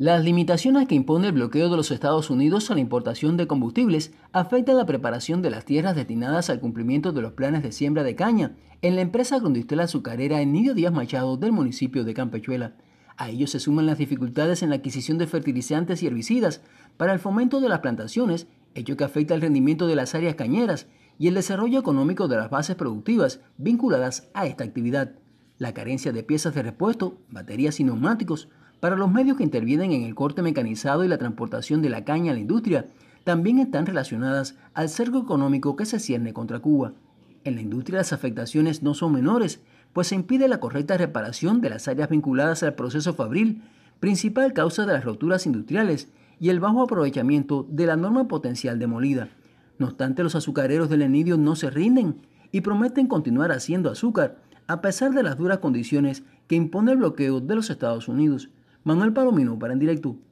Las limitaciones que impone el bloqueo de los Estados Unidos a la importación de combustibles afectan la preparación de las tierras destinadas al cumplimiento de los planes de siembra de caña en la empresa agroindustrial azucarera Nido Díaz Machado del municipio de Campechuela. A ello se suman las dificultades en la adquisición de fertilizantes y herbicidas para el fomento de las plantaciones, hecho que afecta el rendimiento de las áreas cañeras y el desarrollo económico de las bases productivas vinculadas a esta actividad. La carencia de piezas de repuesto, baterías y neumáticos para los medios que intervienen en el corte mecanizado y la transportación de la caña a la industria, también están relacionadas al cerco económico que se cierne contra Cuba. En la industria las afectaciones no son menores, pues se impide la correcta reparación de las áreas vinculadas al proceso fabril, principal causa de las roturas industriales, y el bajo aprovechamiento de la norma potencial demolida. No obstante, los azucareros del Enidio no se rinden y prometen continuar haciendo azúcar, a pesar de las duras condiciones que impone el bloqueo de los Estados Unidos. Manuel Palomino para En Directo.